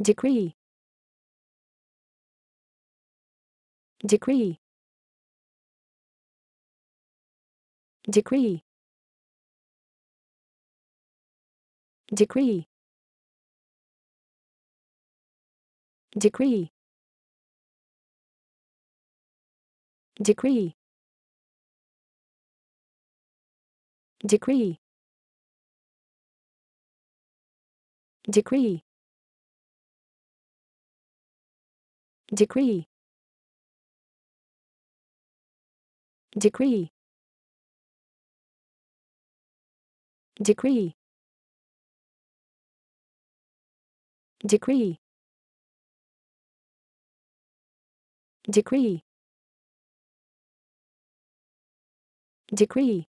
degree degree degree degree degree degree degree degree degree degree degree degree degree degree